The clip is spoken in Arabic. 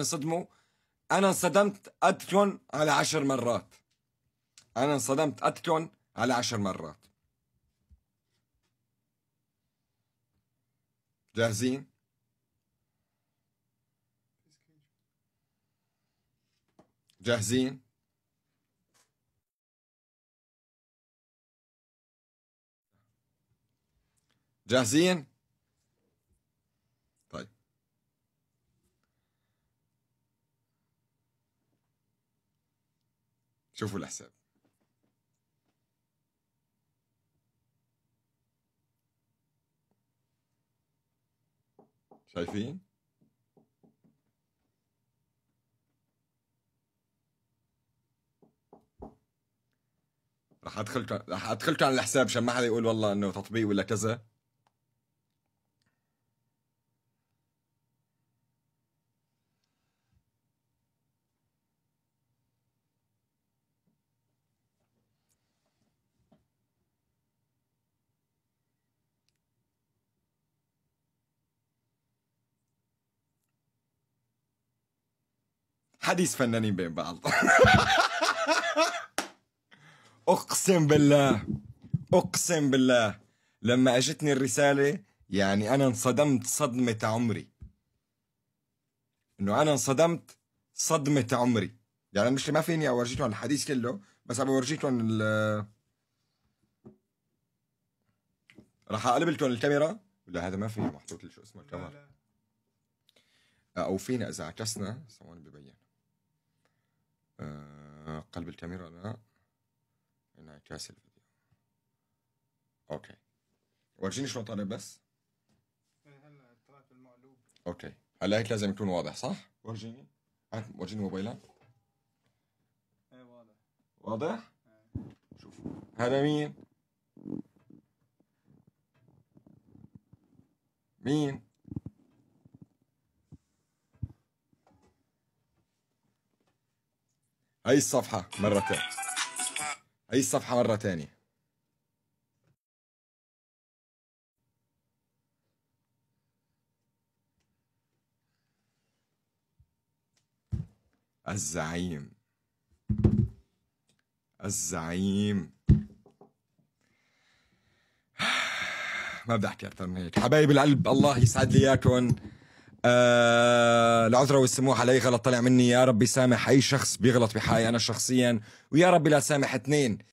انصدموا انا انصدمت قدكن على عشر مرات انا انصدمت قدكن على عشر مرات جاهزين جاهزين جاهزين شوفوا الحساب شايفين؟ رح ادخلكم رح ادخلكم على الحساب عشان ما حدا يقول والله انه تطبيق ولا كذا حديث فنانين بين بعض اقسم بالله اقسم بالله لما اجتني الرساله يعني انا انصدمت صدمه عمري انه انا انصدمت صدمه عمري يعني مش ما فيني اورجيكم الحديث كله بس عم اورجيكم ال راح اقلب لكم الكاميرا لا هذا ما في محطوط شو اسمه الكاميرا او فينا اذا عكسنا ثواني ببين آه، قلب الكاميرا لا انعكاس الفيديو اوكي ورجيني شلون طالع بس هلا طلعت بالمقلوب اوكي هلا هيك لازم يكون واضح صح ورجيني هات ورجيني موبايلك ايه واضح واضح ايه. شوف هذا مين مين هاي الصفحة مرة ثانية هاي الصفحة مرة ثانية الزعيم الزعيم ما بدي احكي اكثر من هيك حبايب القلب الله يسعد لي اياكم آه العذرة والسموح على أي غلط طلع مني يا ربي سامح أي شخص بيغلط بحالي أنا شخصيا ويا ربي لا سامح اثنين